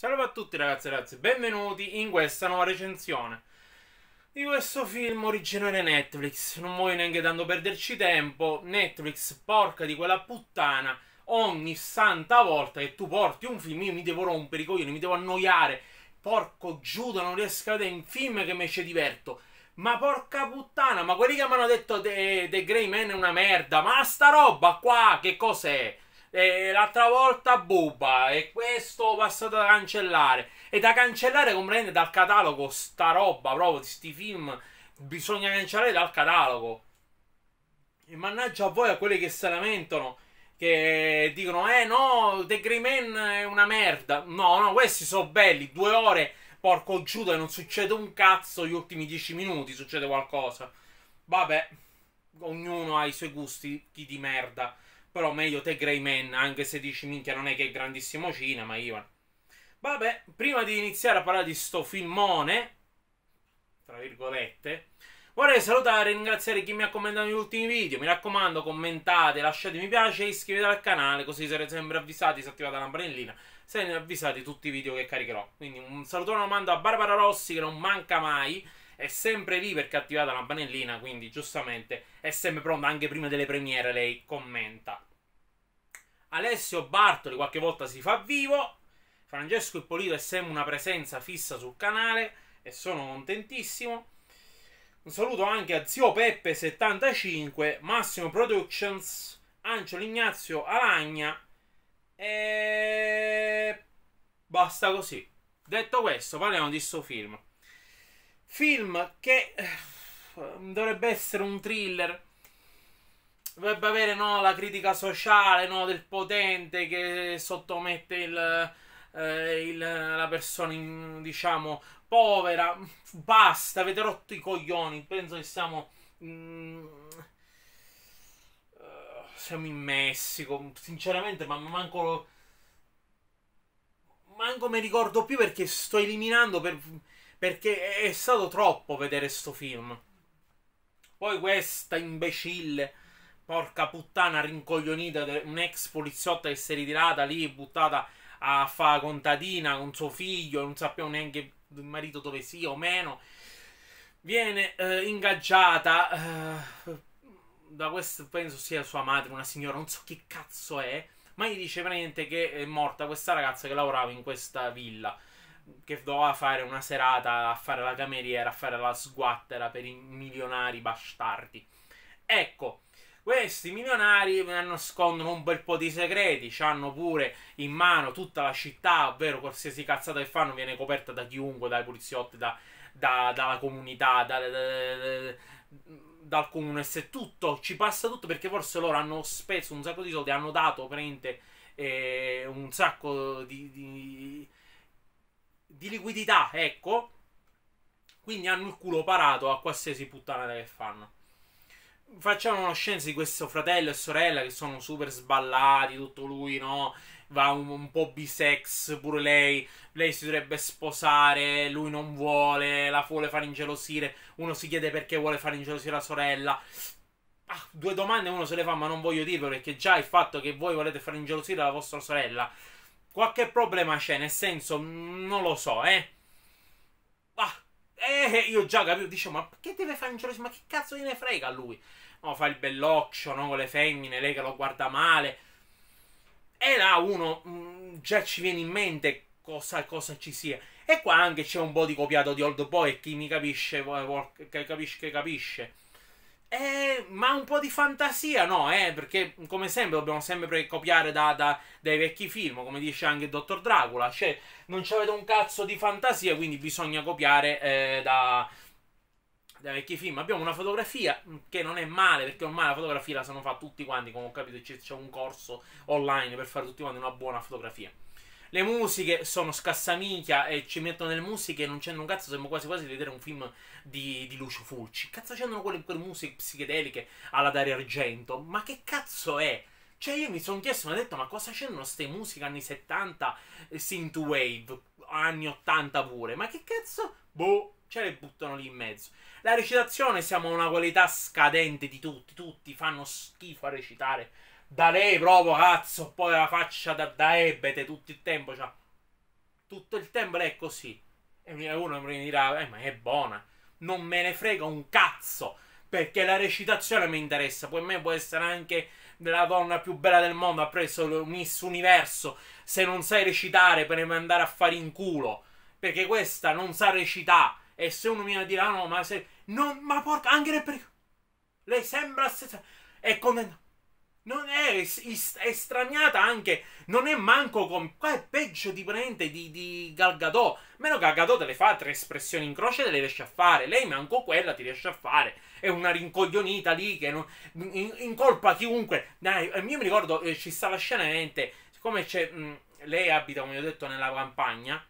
Salve a tutti ragazzi e ragazze, benvenuti in questa nuova recensione di questo film originale Netflix. Non voglio neanche tanto perderci tempo. Netflix, porca di quella puttana, ogni santa volta che tu porti un film io mi devo rompere i coglioni, mi devo annoiare. Porco Giuda, non riesco a vedere un film che mi ci diverto. Ma porca puttana, ma quelli che mi hanno detto The, The Grey Man è una merda, ma sta roba qua che cos'è? e l'altra volta buba e questo passato da cancellare. E da cancellare comprende dal catalogo sta roba proprio di sti film. Bisogna cancellare dal catalogo. E mannaggia a voi a quelli che se lamentano. Che dicono, eh no, The Grey Man è una merda. No, no, questi sono belli. Due ore, porco giuda, non succede un cazzo. Gli ultimi dieci minuti succede qualcosa. Vabbè, ognuno ha i suoi gusti, chi di merda. Però meglio te Grey Man, anche se dici minchia non è che è grandissimo cinema, Ivan. Vabbè, prima di iniziare a parlare di sto filmone, tra virgolette, vorrei salutare e ringraziare chi mi ha commentato negli ultimi video. Mi raccomando, commentate, lasciate mi piace e iscrivetevi al canale, così sarete sempre avvisati se attivate la campanellina. Sarete avvisati tutti i video che caricherò. Quindi un saluto lo mando a Barbara Rossi, che non manca mai è sempre lì perché è attivata la campanellina, quindi giustamente è sempre pronta anche prima delle premiere lei commenta. Alessio Bartoli qualche volta si fa vivo. Francesco Ippolito è sempre una presenza fissa sul canale e sono contentissimo. Un saluto anche a Zio Peppe75, Massimo Productions, Ancio Ignazio Alagna e basta così. Detto questo, parliamo di sto film. Film che eh, dovrebbe essere un thriller dovrebbe avere no, la critica sociale no, del potente che sottomette il, eh, il, la persona, in, diciamo, povera. Basta, avete rotto i coglioni. Penso che siamo. Mm, siamo in Messico. Sinceramente, ma manco. Manco mi ricordo più perché sto eliminando. Per, perché è stato troppo vedere sto film. Poi questa imbecille porca puttana rincoglionita, un'ex poliziotta che si è ritirata lì, buttata a fa contadina con suo figlio, non sappiamo neanche il marito dove sia o meno, viene eh, ingaggiata eh, da questo, penso sia sua madre, una signora, non so che cazzo è, ma gli dice praticamente che è morta questa ragazza che lavorava in questa villa, che doveva fare una serata a fare la cameriera, a fare la sguattera per i milionari bastardi. Ecco, questi milionari nascondono un bel po' di segreti, hanno pure in mano tutta la città, ovvero qualsiasi cazzata che fanno viene coperta da chiunque, dai poliziotti, da, da, dalla comunità, da, dal comune. Se tutto ci passa tutto, perché forse loro hanno speso un sacco di soldi, hanno dato prende eh, un sacco di, di, di liquidità, ecco. Quindi hanno il culo parato a qualsiasi puttanata che fanno facciamo una scena di questo fratello e sorella che sono super sballati, tutto lui, no? Va un, un, po' bisex pure lei, lei si dovrebbe sposare, lui non vuole, la vuole far ingelosire, uno si chiede perché vuole far ingelosire la sorella. Ah, due domande uno se le fa, ma non voglio dirvelo perché già il fatto che voi volete far ingelosire la vostra sorella, qualche problema c'è, nel senso, non lo so, eh eh, io già capivo, dicevo, ma che deve fare in giro? Ma che cazzo gliene frega a lui? No, fa il belloccio, no, con le femmine, lei che lo guarda male. E là uno mh, mm, già ci viene in mente cosa, cosa, ci sia. E qua anche c'è un po' di copiato di Old Boy e chi mi capisce, che capisce, che capisce. Eh, ma un po' di fantasia, no? Eh, perché come sempre dobbiamo sempre copiare da, da, dai vecchi film, come dice anche il dottor Dracula. Cioè, non c'avete un cazzo di fantasia, quindi bisogna copiare eh, da, dai vecchi film. Abbiamo una fotografia che non è male, perché ormai la fotografia la sanno fare tutti quanti, come ho capito, c'è, c'è un corso online per fare tutti quanti una buona fotografia. Le musiche sono scassamicchia e ci mettono delle musiche e non c'è un cazzo. Sembra quasi quasi di vedere un film di, di Lucio Fulci. Cazzo c'entrano quelle, quelle musiche psichedeliche alla Dario Argento? Ma che cazzo è? Cioè, io mi sono chiesto, mi ho detto, ma cosa c'erano queste musiche anni 70, eh, synthwave, anni 80 pure? Ma che cazzo? Boh, ce le buttano lì in mezzo. La recitazione, siamo a una qualità scadente di tutti, tutti fanno schifo a recitare da lei proprio cazzo, poi la faccia da, da ebete tutto il tempo, cioè, tutto il tempo lei è così. E uno mi dirà, eh, ma è buona, non me ne frega un cazzo, perché la recitazione mi interessa, poi a me può essere anche la donna più bella del mondo, ha preso il Miss Universo, se non sai recitare per andare a fare in culo, perché questa non sa recitare, e se uno mi viene a dire, ah no, ma se... Non, ma porca, anche per... Lei sembra... È contento non è es- estraniata anche. Non è manco. Com- qua è peggio di prende di, di Gal Meno che Galgadò te le fa tre espressioni in croce te le riesce a fare. Lei manco quella ti riesce a fare. È una rincoglionita lì che non, in- incolpa chiunque. Dai, eh, io mi ricordo eh, ci sta la scena niente. Siccome c'è. Mh, mm, lei abita, come ho detto, nella campagna.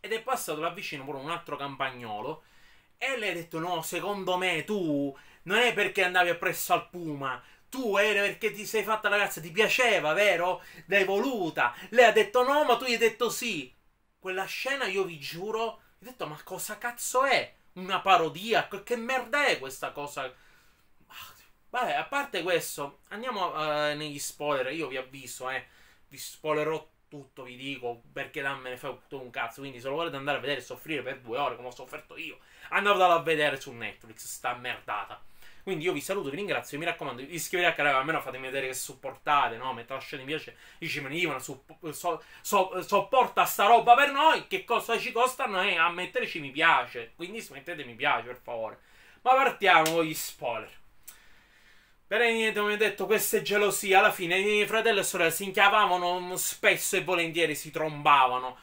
Ed è passato là vicino pure un altro campagnolo. E lei ha detto: No, secondo me tu non è perché andavi appresso al Puma tu eri perché ti sei fatta la cazzo, ti piaceva, vero? L'hai voluta. Lei ha detto no, ma tu gli hai detto sì. Quella scena, io vi giuro, ho detto ma cosa cazzo è? Una parodia? Che merda è questa cosa? Ah, vabbè, a parte questo, andiamo uh, negli spoiler. Io vi avviso, eh. Vi spoilerò tutto, vi dico, perché là me ne fa tutto un cazzo. Quindi se lo volete andare a vedere e soffrire per due ore, come ho sofferto io, andatelo a vedere su Netflix, sta merdata. Quindi io vi saluto, vi ringrazio, mi raccomando, iscrivetevi al canale, almeno fatemi vedere che supportate, no? la scena in piace, dici, ma so, so, sopporta sta roba per noi, che cosa ci costa a noi a metterci mi piace, quindi smettete mi piace, per favore. Ma partiamo con gli spoiler. Bene, niente, come detto, queste gelosie alla fine, i miei fratelli e sorelle si inchiavavano spesso e volentieri, si trombavano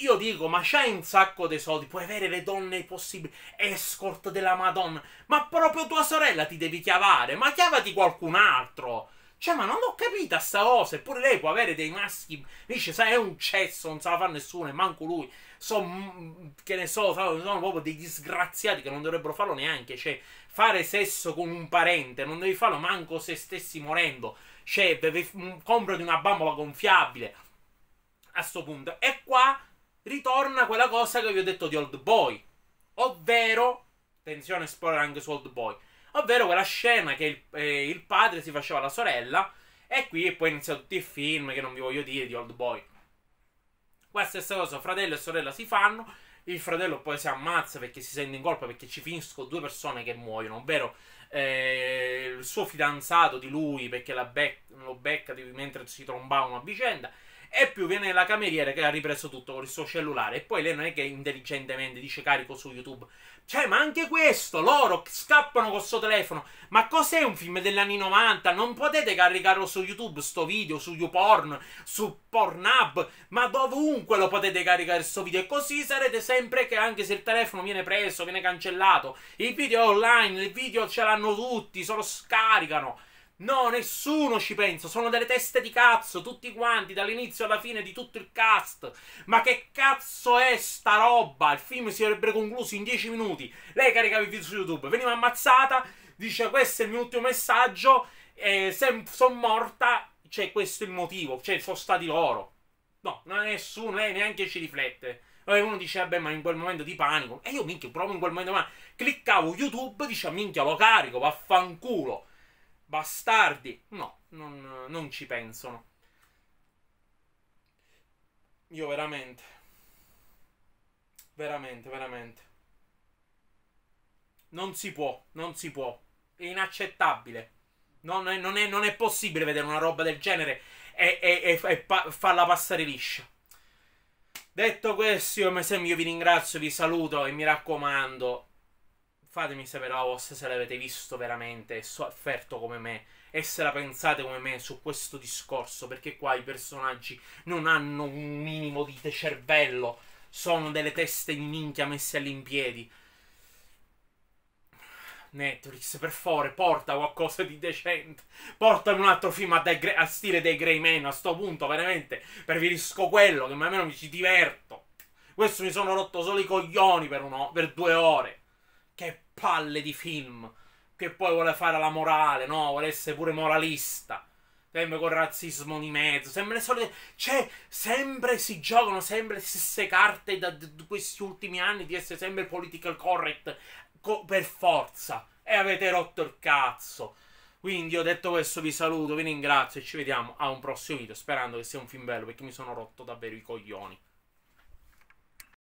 io dico, ma c'hai un sacco di soldi, puoi avere le donne possibili, escort della Madonna, ma proprio tua sorella ti devi chiavare, ma chiavati qualcun altro. Cioè, ma non ho capito sta cosa, eppure lei può avere dei maschi, dice, sai, è un cesso, non se la fa nessuno, e manco lui. Sono, mm, che ne so, sono proprio dei disgraziati che non dovrebbero farlo neanche, cioè, fare sesso con un parente, non devi farlo manco se stessi morendo. Cioè, mm, comprati una bambola gonfiabile. A sto punto. E qua ritorna quella cosa che vi ho detto di Old Boy. Ovvero, attenzione spoiler anche su Old Boy, ovvero quella scena che il, eh, il padre si faceva la sorella e qui e poi inizia tutti i film che non vi voglio dire di Old Boy. Qua stessa cosa, fratello e sorella si fanno, il fratello poi si ammazza perché si sente in colpa perché ci finiscono due persone che muoiono, ovvero eh, il suo fidanzato di lui perché bec- lo becca mentre si trombavano a vicenda e più viene la cameriera che ha ripreso tutto con il suo cellulare. E poi lei non è che intelligentemente dice carico su YouTube. Cioè, ma anche questo, loro scappano con suo telefono. Ma cos'è un film degli anni 90? Non potete caricarlo su YouTube, sto video, su YouPorn, su Pornhub. Ma dovunque lo potete caricare sto video. E così sarete sempre che anche se il telefono viene preso, viene cancellato. I video online, i video ce l'hanno tutti, se lo scaricano. No, nessuno ci pensa, sono delle teste di cazzo, tutti quanti, dall'inizio alla fine di tutto il cast. Ma che cazzo è sta roba? Il film si sarebbe concluso in 10 minuti. Lei caricava il video su YouTube, veniva ammazzata, dice questo è il mio ultimo messaggio, se sono morta, cioè questo è il motivo, cioè sono stati loro. No, nessuno, lei neanche ci riflette. E uno dice, vabbè, ma in quel momento di panico. E io, minchia, provo in quel momento di panico. Cliccavo YouTube, dice, minchia, lo carico, vaffanculo bastardi. No, non, non ci pensano. Io veramente, veramente, veramente. Non si può, non si può. È inaccettabile. Non è, non è, non è possibile vedere una roba del genere e, e, e, e pa- farla passare liscia. Detto questo, io, io vi ringrazio, vi saluto e mi raccomando, fatemi sapere la vostra se l'avete visto veramente e sofferto come me e se la pensate come me su questo discorso perché qua i personaggi non hanno un minimo di cervello sono delle teste di minchia messe all'impiedi Netflix, per favore, porta qualcosa di decente. porta un altro film a, de- a stile dei Grey Man. A sto punto, veramente, preferisco quello che almeno mi ci diverto. Questo mi sono rotto solo i coglioni per, per due ore palle di film che poi vuole fare la morale, no? Vuole essere pure moralista. Sempre col razzismo di mezzo, sempre le solite. Cioè, sempre si giocano sempre le stesse carte da, da, questi ultimi anni di essere sempre political correct co per forza. E avete rotto il cazzo. Quindi ho detto questo, vi saluto, vi ringrazio e ci vediamo a un prossimo video, sperando che sia un film bello, perché mi sono rotto davvero i coglioni.